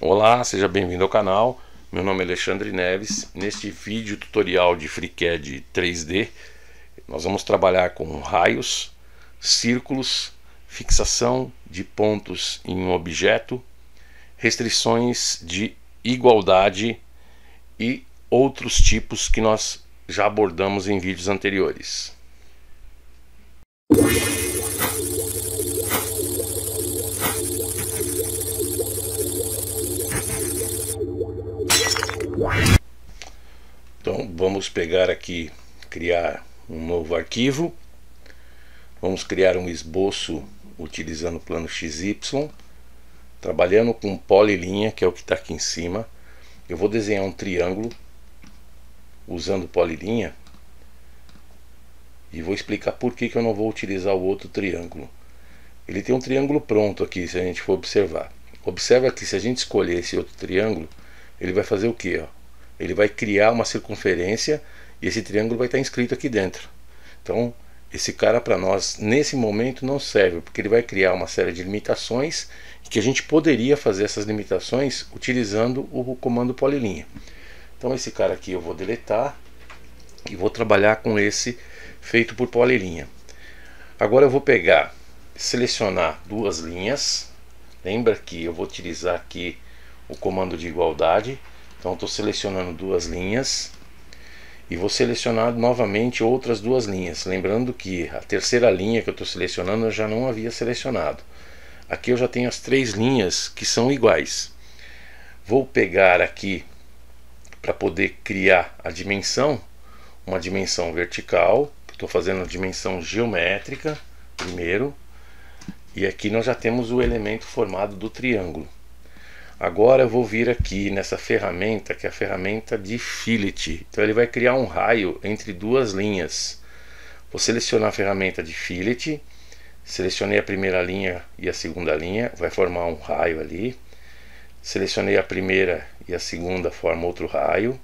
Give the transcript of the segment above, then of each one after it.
Olá, seja bem-vindo ao canal. Meu nome é Alexandre Neves. Neste vídeo tutorial de FreeCAD 3D, nós vamos trabalhar com raios, círculos, fixação de pontos em um objeto, restrições de igualdade e outros tipos que nós já abordamos em vídeos anteriores. vamos pegar aqui, criar um novo arquivo. Vamos criar um esboço utilizando o plano XY. Trabalhando com polilinha, que é o que está aqui em cima. Eu vou desenhar um triângulo usando polilinha. E vou explicar por que, que eu não vou utilizar o outro triângulo. Ele tem um triângulo pronto aqui, se a gente for observar. Observa que se a gente escolher esse outro triângulo, ele vai fazer o que? Ó? ele vai criar uma circunferência e esse triângulo vai estar inscrito aqui dentro. Então, esse cara para nós nesse momento não serve, porque ele vai criar uma série de limitações que a gente poderia fazer essas limitações utilizando o comando polilinha. Então esse cara aqui eu vou deletar e vou trabalhar com esse feito por polilinha. Agora eu vou pegar, selecionar duas linhas. Lembra que eu vou utilizar aqui o comando de igualdade então estou selecionando duas linhas e vou selecionar novamente outras duas linhas. Lembrando que a terceira linha que eu estou selecionando eu já não havia selecionado. Aqui eu já tenho as três linhas que são iguais. Vou pegar aqui para poder criar a dimensão, uma dimensão vertical. Estou fazendo a dimensão geométrica primeiro. E aqui nós já temos o elemento formado do triângulo. Agora eu vou vir aqui nessa ferramenta, que é a ferramenta de fillet. Então ele vai criar um raio entre duas linhas. Vou selecionar a ferramenta de fillet, selecionei a primeira linha e a segunda linha, vai formar um raio ali. Selecionei a primeira e a segunda, forma outro raio.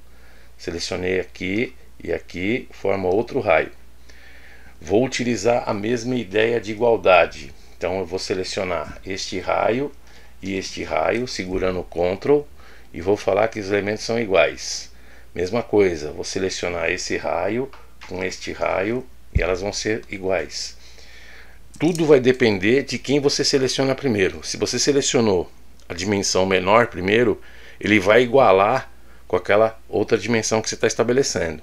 Selecionei aqui e aqui, forma outro raio. Vou utilizar a mesma ideia de igualdade. Então eu vou selecionar este raio e este raio, segurando o Ctrl, e vou falar que os elementos são iguais. Mesma coisa, vou selecionar esse raio com este raio e elas vão ser iguais. Tudo vai depender de quem você seleciona primeiro. Se você selecionou a dimensão menor primeiro, ele vai igualar com aquela outra dimensão que você está estabelecendo.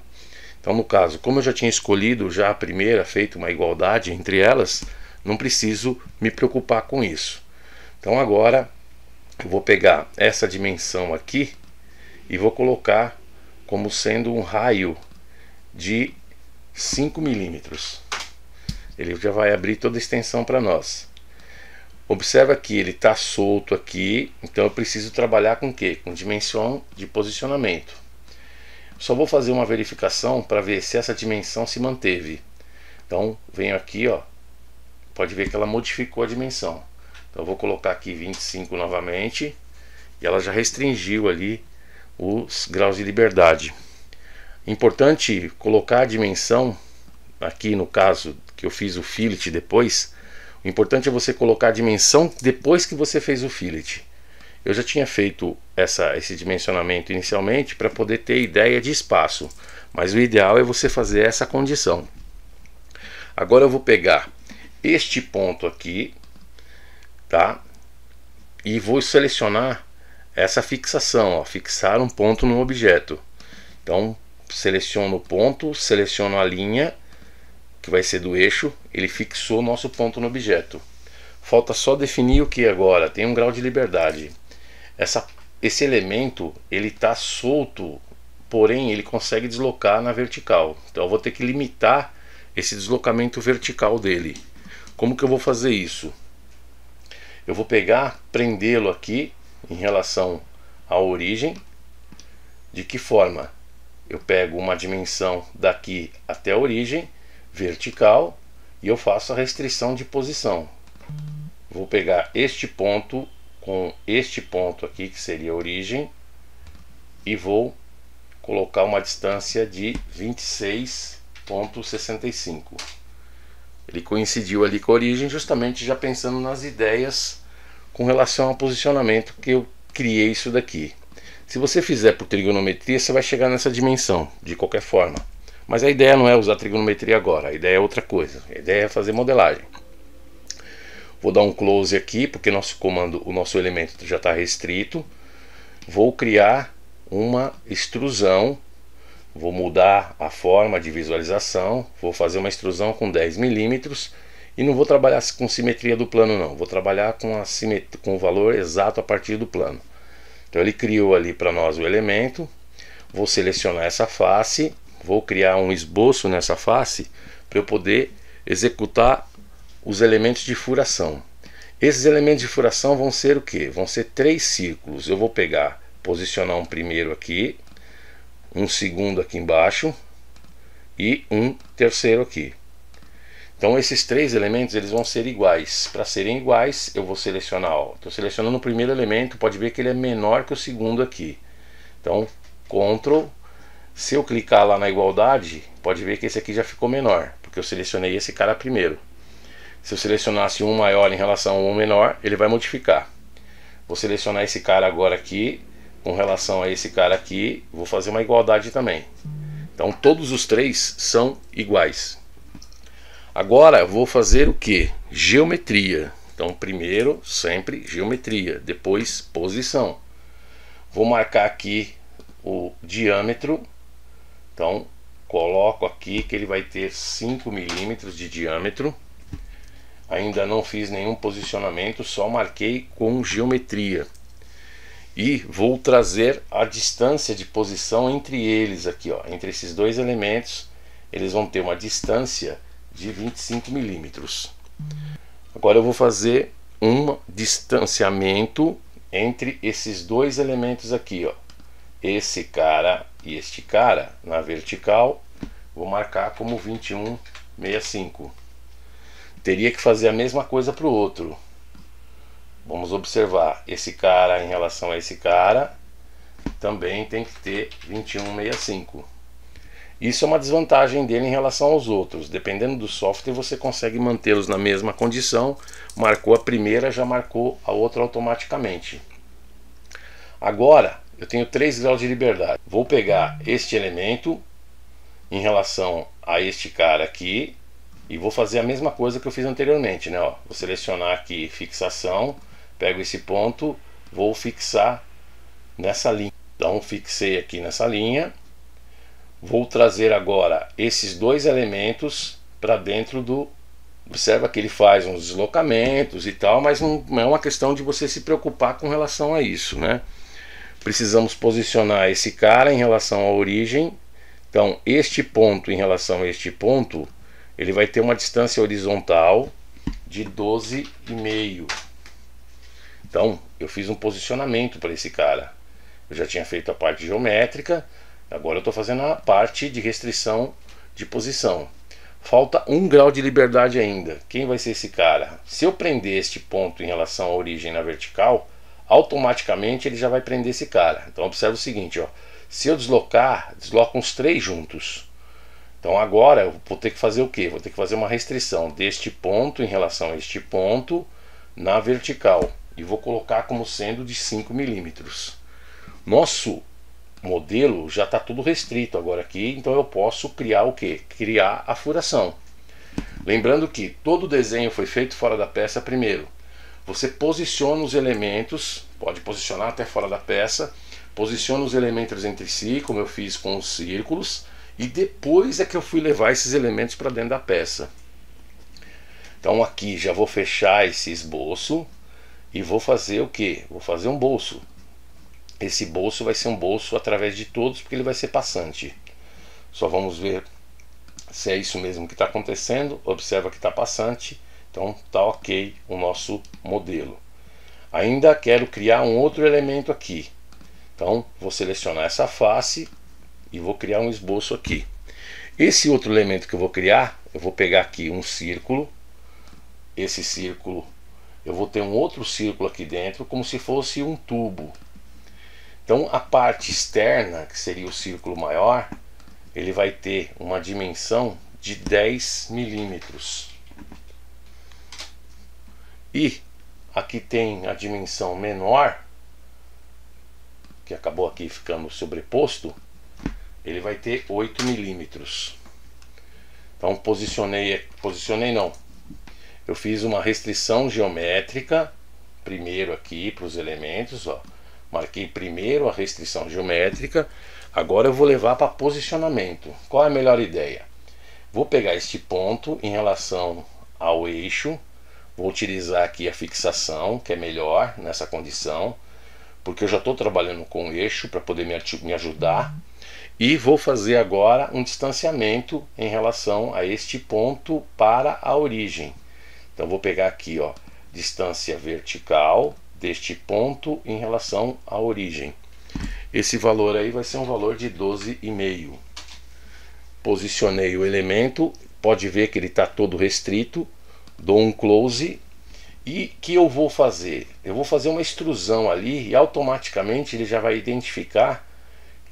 Então, no caso, como eu já tinha escolhido já a primeira, feito uma igualdade entre elas, não preciso me preocupar com isso. Então agora eu vou pegar essa dimensão aqui e vou colocar como sendo um raio de 5 milímetros. Ele já vai abrir toda a extensão para nós. Observa que ele está solto aqui, então eu preciso trabalhar com o Com dimensão de posicionamento. Só vou fazer uma verificação para ver se essa dimensão se manteve. Então venho aqui, ó, pode ver que ela modificou a dimensão. Então eu vou colocar aqui 25 novamente. E ela já restringiu ali os graus de liberdade. Importante colocar a dimensão, aqui no caso que eu fiz o fillet depois, o importante é você colocar a dimensão depois que você fez o fillet. Eu já tinha feito essa, esse dimensionamento inicialmente para poder ter ideia de espaço, mas o ideal é você fazer essa condição. Agora eu vou pegar este ponto aqui, tá? E vou selecionar essa fixação, ó, fixar um ponto no objeto. Então, seleciono o ponto, seleciono a linha que vai ser do eixo, ele fixou o nosso ponto no objeto. Falta só definir o que agora, tem um grau de liberdade. Essa, esse elemento, ele está solto, porém ele consegue deslocar na vertical. Então eu vou ter que limitar esse deslocamento vertical dele. Como que eu vou fazer isso? Eu vou pegar, prendê-lo aqui em relação à origem. De que forma? Eu pego uma dimensão daqui até a origem, vertical, e eu faço a restrição de posição. Vou pegar este ponto com este ponto aqui, que seria a origem, e vou colocar uma distância de 26,65. Ele coincidiu ali com a origem, justamente já pensando nas ideias com relação ao posicionamento que eu criei isso daqui. Se você fizer por trigonometria, você vai chegar nessa dimensão, de qualquer forma. Mas a ideia não é usar trigonometria agora, a ideia é outra coisa. A ideia é fazer modelagem. Vou dar um close aqui, porque nosso comando, o nosso elemento já está restrito. Vou criar uma extrusão. Vou mudar a forma de visualização. Vou fazer uma extrusão com 10 milímetros e não vou trabalhar com simetria do plano, não. Vou trabalhar com, a com o valor exato a partir do plano. Então ele criou ali para nós o elemento. Vou selecionar essa face. Vou criar um esboço nessa face para eu poder executar os elementos de furação. Esses elementos de furação vão ser o que? Vão ser três círculos. Eu vou pegar, posicionar um primeiro aqui, um segundo aqui embaixo e um terceiro aqui. Então esses três elementos eles vão ser iguais. Para serem iguais, eu vou selecionar. Estou selecionando o primeiro elemento, pode ver que ele é menor que o segundo aqui. Então, Ctrl. Se eu clicar lá na igualdade, pode ver que esse aqui já ficou menor, porque eu selecionei esse cara primeiro. Se eu selecionasse um maior em relação a um menor, ele vai modificar. Vou selecionar esse cara agora aqui, com relação a esse cara aqui, vou fazer uma igualdade também. Então todos os três são iguais. Agora vou fazer o que? Geometria. Então, primeiro, sempre geometria, depois posição. Vou marcar aqui o diâmetro. Então, coloco aqui que ele vai ter 5 milímetros de diâmetro. Ainda não fiz nenhum posicionamento, só marquei com geometria. E vou trazer a distância de posição entre eles aqui, ó, entre esses dois elementos. Eles vão ter uma distância de 25 milímetros. Agora eu vou fazer um distanciamento entre esses dois elementos aqui, ó. Esse cara e este cara na vertical, vou marcar como 21,65. Teria que fazer a mesma coisa para o outro. Vamos observar esse cara em relação a esse cara, também tem que ter 21,65. Isso é uma desvantagem dele em relação aos outros. Dependendo do software, você consegue mantê-los na mesma condição. Marcou a primeira, já marcou a outra automaticamente. Agora, eu tenho 3 graus de liberdade. Vou pegar este elemento em relação a este cara aqui e vou fazer a mesma coisa que eu fiz anteriormente, né? Ó, vou selecionar aqui fixação, pego esse ponto, vou fixar nessa linha. Então fixei aqui nessa linha vou trazer agora esses dois elementos para dentro do. Observa que ele faz uns deslocamentos e tal, mas não é uma questão de você se preocupar com relação a isso, né? Precisamos posicionar esse cara em relação à origem. Então, este ponto em relação a este ponto, ele vai ter uma distância horizontal de 12,5. Então, eu fiz um posicionamento para esse cara. Eu já tinha feito a parte geométrica, Agora eu estou fazendo a parte de restrição de posição. Falta um grau de liberdade ainda. Quem vai ser esse cara? Se eu prender este ponto em relação à origem na vertical, automaticamente ele já vai prender esse cara. Então observa o seguinte, ó. Se eu deslocar, deslocam os três juntos. Então agora eu vou ter que fazer o quê? Vou ter que fazer uma restrição deste ponto em relação a este ponto na vertical e vou colocar como sendo de 5 milímetros. Nosso modelo já está tudo restrito agora aqui, então eu posso criar o que? Criar a furação. Lembrando que todo o desenho foi feito fora da peça primeiro. Você posiciona os elementos, pode posicionar até fora da peça, posiciona os elementos entre si, como eu fiz com os círculos, e depois é que eu fui levar esses elementos para dentro da peça. Então aqui já vou fechar esse esboço e vou fazer o que? Vou fazer um bolso. Esse bolso vai ser um bolso através de todos, porque ele vai ser passante. Só vamos ver se é isso mesmo que está acontecendo. Observa que está passante, então está ok o nosso modelo. Ainda quero criar um outro elemento aqui. Então vou selecionar essa face e vou criar um esboço aqui. Esse outro elemento que eu vou criar, eu vou pegar aqui um círculo. Esse círculo, eu vou ter um outro círculo aqui dentro, como se fosse um tubo. Então a parte externa, que seria o círculo maior, ele vai ter uma dimensão de 10 milímetros. E aqui tem a dimensão menor, que acabou aqui ficando sobreposto, ele vai ter 8 milímetros. Então posicionei, posicionei não, eu fiz uma restrição geométrica, primeiro aqui para os elementos, ó Marquei primeiro a restrição geométrica, agora eu vou levar para posicionamento. Qual é a melhor ideia? Vou pegar este ponto em relação ao eixo, vou utilizar aqui a fixação, que é melhor nessa condição, porque eu já estou trabalhando com o eixo para poder me, me ajudar. E vou fazer agora um distanciamento em relação a este ponto para a origem. Então vou pegar aqui, ó, distância vertical deste ponto em relação à origem. Esse valor aí vai ser um valor de 12,5. Posicionei o elemento, pode ver que ele está todo restrito, dou um close e que eu vou fazer? Eu vou fazer uma extrusão ali e automaticamente ele já vai identificar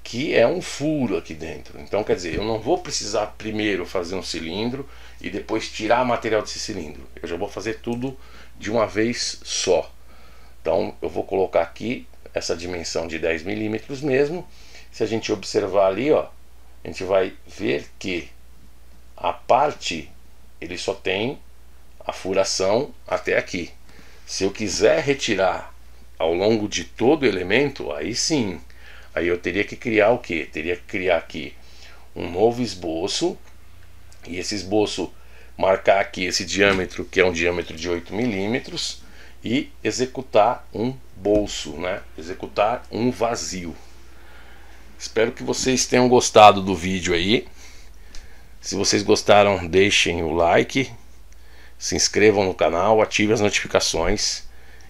que é um furo aqui dentro. Então, quer dizer, eu não vou precisar primeiro fazer um cilindro e depois tirar material desse cilindro. Eu já vou fazer tudo de uma vez só. Então eu vou colocar aqui essa dimensão de 10 milímetros mesmo. Se a gente observar ali, ó, a gente vai ver que a parte ele só tem a furação até aqui. Se eu quiser retirar ao longo de todo o elemento, aí sim, aí eu teria que criar o que? Teria que criar aqui um novo esboço e esse esboço marcar aqui esse diâmetro que é um diâmetro de 8 milímetros e executar um bolso, né? Executar um vazio. Espero que vocês tenham gostado do vídeo aí. Se vocês gostaram, deixem o like, se inscrevam no canal, ativem as notificações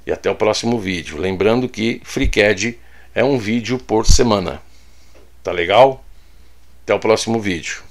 e até o próximo vídeo. Lembrando que FreeCAD é um vídeo por semana. Tá legal? Até o próximo vídeo.